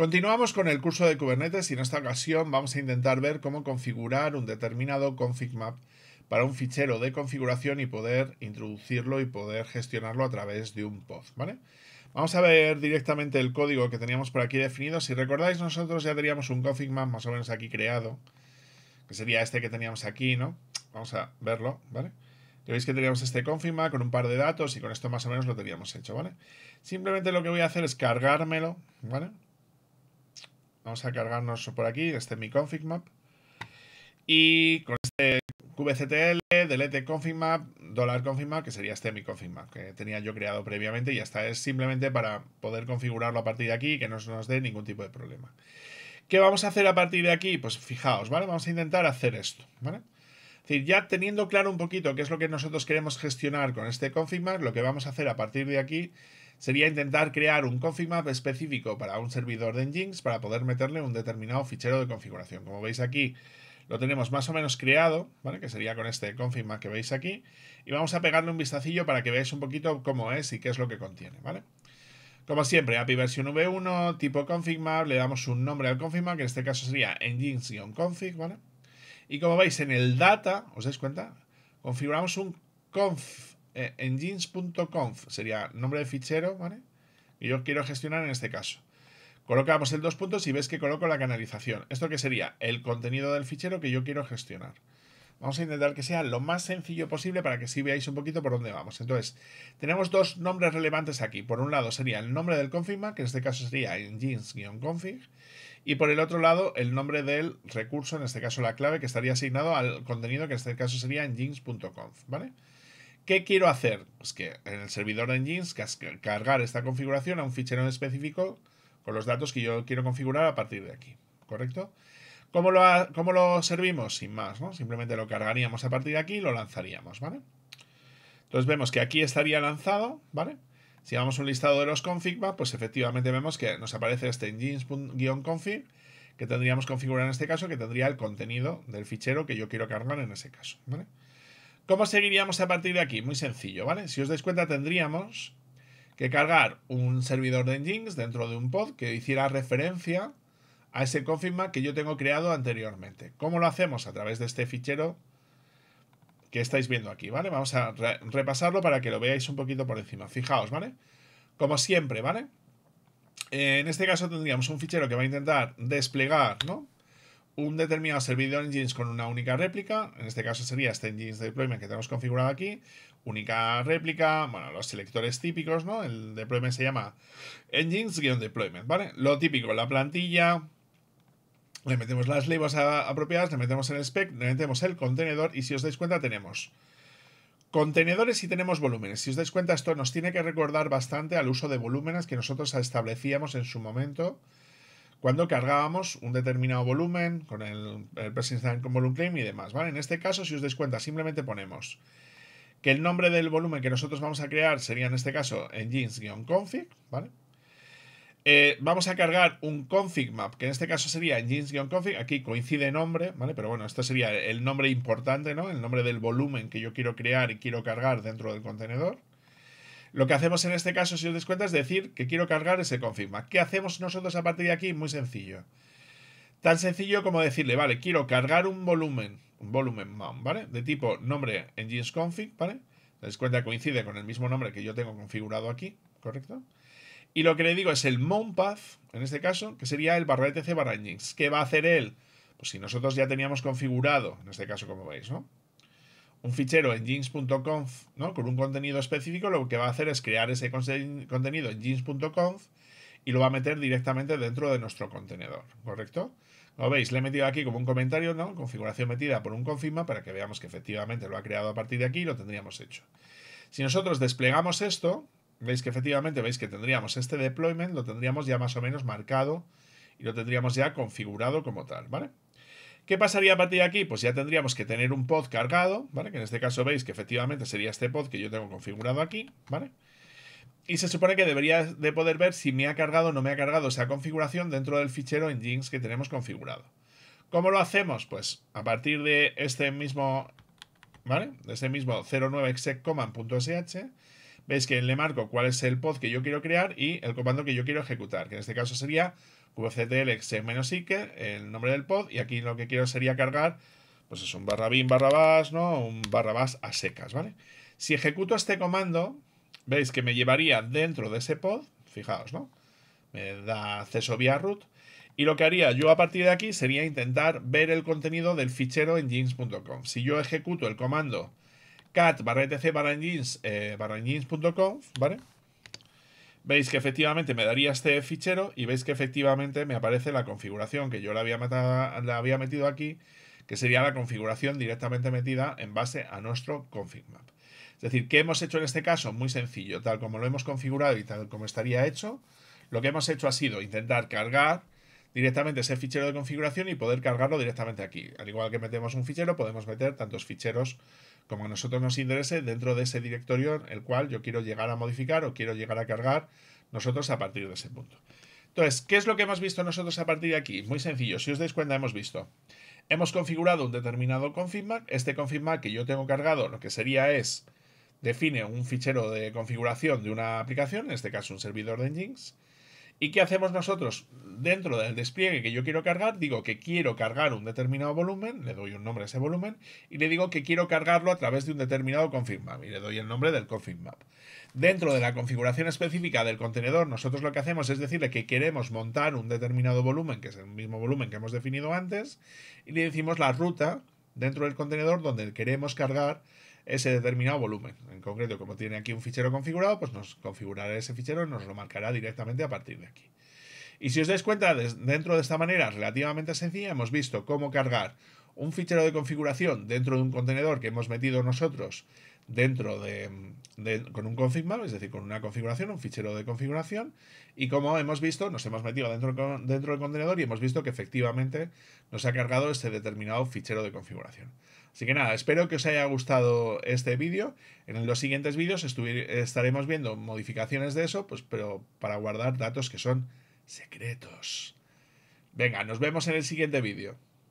Continuamos con el curso de Kubernetes y en esta ocasión vamos a intentar ver cómo configurar un determinado config map para un fichero de configuración y poder introducirlo y poder gestionarlo a través de un pod, ¿vale? Vamos a ver directamente el código que teníamos por aquí definido. Si recordáis, nosotros ya teníamos un config map más o menos aquí creado, que sería este que teníamos aquí, ¿no? Vamos a verlo, ¿vale? Ya veis que teníamos este config map con un par de datos y con esto más o menos lo teníamos hecho, ¿vale? Simplemente lo que voy a hacer es cargármelo, ¿vale? Vamos a cargarnos por aquí, este mi config map. Y con este kubectl, delete config map, dólar config map, que sería este mi config map, que tenía yo creado previamente y esta es simplemente para poder configurarlo a partir de aquí y que no nos dé ningún tipo de problema. ¿Qué vamos a hacer a partir de aquí? Pues fijaos, ¿vale? Vamos a intentar hacer esto, ¿vale? Es decir, ya teniendo claro un poquito qué es lo que nosotros queremos gestionar con este config map, lo que vamos a hacer a partir de aquí sería intentar crear un config map específico para un servidor de Nginx para poder meterle un determinado fichero de configuración. Como veis aquí, lo tenemos más o menos creado, ¿vale? que sería con este config map que veis aquí, y vamos a pegarle un vistacillo para que veáis un poquito cómo es y qué es lo que contiene. ¿vale? Como siempre, API versión V1, tipo config map, le damos un nombre al config map, que en este caso sería nginx config ¿vale? Y como veis en el data, ¿os dais cuenta? Configuramos un conf eh, engines.conf sería nombre de fichero, ¿vale? Que yo quiero gestionar en este caso. Colocamos el dos puntos y ves que coloco la canalización. ¿Esto que sería? El contenido del fichero que yo quiero gestionar. Vamos a intentar que sea lo más sencillo posible para que sí veáis un poquito por dónde vamos. Entonces, tenemos dos nombres relevantes aquí. Por un lado sería el nombre del configma, que en este caso sería engines-config, y por el otro lado el nombre del recurso, en este caso la clave, que estaría asignado al contenido, que en este caso sería engines.conf, ¿vale? vale ¿Qué quiero hacer? Pues que en el servidor de Engines cargar esta configuración a un fichero en específico con los datos que yo quiero configurar a partir de aquí, ¿correcto? ¿Cómo lo, lo servimos? Sin más, ¿no? Simplemente lo cargaríamos a partir de aquí y lo lanzaríamos, ¿vale? Entonces vemos que aquí estaría lanzado, ¿vale? Si vamos a un listado de los config, pues efectivamente vemos que nos aparece este engines.config que tendríamos configurado en este caso, que tendría el contenido del fichero que yo quiero cargar en ese caso, ¿Cómo seguiríamos a partir de aquí? Muy sencillo, ¿vale? Si os dais cuenta, tendríamos que cargar un servidor de Nginx dentro de un pod que hiciera referencia a ese config que yo tengo creado anteriormente. ¿Cómo lo hacemos? A través de este fichero que estáis viendo aquí, ¿vale? Vamos a repasarlo para que lo veáis un poquito por encima. Fijaos, ¿vale? Como siempre, ¿vale? En este caso tendríamos un fichero que va a intentar desplegar, ¿no? un determinado servidor engines con una única réplica, en este caso sería este engines deployment que tenemos configurado aquí, única réplica, bueno, los selectores típicos, ¿no? El deployment se llama engines-deployment, ¿vale? Lo típico, la plantilla, le metemos las labels apropiadas, le metemos el spec, le metemos el contenedor y si os dais cuenta tenemos contenedores y tenemos volúmenes. Si os dais cuenta esto nos tiene que recordar bastante al uso de volúmenes que nosotros establecíamos en su momento cuando cargábamos un determinado volumen con el, el volume claim y demás, ¿vale? En este caso, si os dais cuenta, simplemente ponemos que el nombre del volumen que nosotros vamos a crear sería en este caso engines-config, ¿vale? Eh, vamos a cargar un config map, que en este caso sería engines-config, aquí coincide nombre, ¿vale? Pero bueno, este sería el nombre importante, ¿no? El nombre del volumen que yo quiero crear y quiero cargar dentro del contenedor. Lo que hacemos en este caso, si os des cuenta, es decir que quiero cargar ese config. ¿Qué hacemos nosotros a partir de aquí? Muy sencillo. Tan sencillo como decirle, vale, quiero cargar un volumen, un volumen mount, ¿vale? De tipo nombre engines config, ¿vale? Dais cuenta coincide con el mismo nombre que yo tengo configurado aquí, ¿correcto? Y lo que le digo es el mount path, en este caso, que sería el barra etc barra engines. ¿Qué va a hacer él? Pues si nosotros ya teníamos configurado, en este caso, como veis, ¿no? un fichero en jeans.conf ¿no? con un contenido específico, lo que va a hacer es crear ese contenido en jeans.conf y lo va a meter directamente dentro de nuestro contenedor, ¿correcto? lo veis, le he metido aquí como un comentario, ¿no? Configuración metida por un confirma para que veamos que efectivamente lo ha creado a partir de aquí y lo tendríamos hecho. Si nosotros desplegamos esto, veis que efectivamente veis que tendríamos este deployment, lo tendríamos ya más o menos marcado y lo tendríamos ya configurado como tal, ¿vale? ¿Qué pasaría a partir de aquí? Pues ya tendríamos que tener un pod cargado, ¿vale? Que en este caso veis que efectivamente sería este pod que yo tengo configurado aquí, ¿vale? Y se supone que debería de poder ver si me ha cargado o no me ha cargado esa configuración dentro del fichero en que tenemos configurado. ¿Cómo lo hacemos? Pues a partir de este mismo, ¿vale? De este mismo 09execcommand.sh veis que le marco cuál es el pod que yo quiero crear y el comando que yo quiero ejecutar, que en este caso sería kubectlexec-ike, el nombre del pod, y aquí lo que quiero sería cargar, pues es un barra bin barra bas, ¿no? Un barra bas a secas, ¿vale? Si ejecuto este comando, veis que me llevaría dentro de ese pod, fijaos, ¿no? Me da acceso vía root, y lo que haría yo a partir de aquí sería intentar ver el contenido del fichero en jeans.com. Si yo ejecuto el comando cat barra etc eh, ¿vale? Veis que efectivamente me daría este fichero y veis que efectivamente me aparece la configuración que yo la había, había metido aquí, que sería la configuración directamente metida en base a nuestro config map. Es decir, ¿qué hemos hecho en este caso? Muy sencillo, tal como lo hemos configurado y tal como estaría hecho, lo que hemos hecho ha sido intentar cargar directamente ese fichero de configuración y poder cargarlo directamente aquí. Al igual que metemos un fichero, podemos meter tantos ficheros como a nosotros nos interese, dentro de ese directorio el cual yo quiero llegar a modificar o quiero llegar a cargar nosotros a partir de ese punto. Entonces, ¿qué es lo que hemos visto nosotros a partir de aquí? Muy sencillo, si os dais cuenta, hemos visto. Hemos configurado un determinado config Este config que yo tengo cargado, lo que sería es, define un fichero de configuración de una aplicación, en este caso un servidor de Nginx ¿Y qué hacemos nosotros? Dentro del despliegue que yo quiero cargar, digo que quiero cargar un determinado volumen, le doy un nombre a ese volumen, y le digo que quiero cargarlo a través de un determinado config map, y le doy el nombre del config map. Dentro de la configuración específica del contenedor, nosotros lo que hacemos es decirle que queremos montar un determinado volumen, que es el mismo volumen que hemos definido antes, y le decimos la ruta dentro del contenedor donde queremos cargar ese determinado volumen. En concreto, como tiene aquí un fichero configurado, pues nos configurará ese fichero y nos lo marcará directamente a partir de aquí. Y si os dais cuenta, dentro de esta manera relativamente sencilla, hemos visto cómo cargar un fichero de configuración dentro de un contenedor que hemos metido nosotros dentro de, con un config map, es decir, con una configuración, un fichero de configuración, y como hemos visto, nos hemos metido dentro, dentro del contenedor y hemos visto que efectivamente nos ha cargado este determinado fichero de configuración. Así que nada, espero que os haya gustado este vídeo. En los siguientes vídeos estaremos viendo modificaciones de eso, pues, pero para guardar datos que son secretos. Venga, nos vemos en el siguiente vídeo.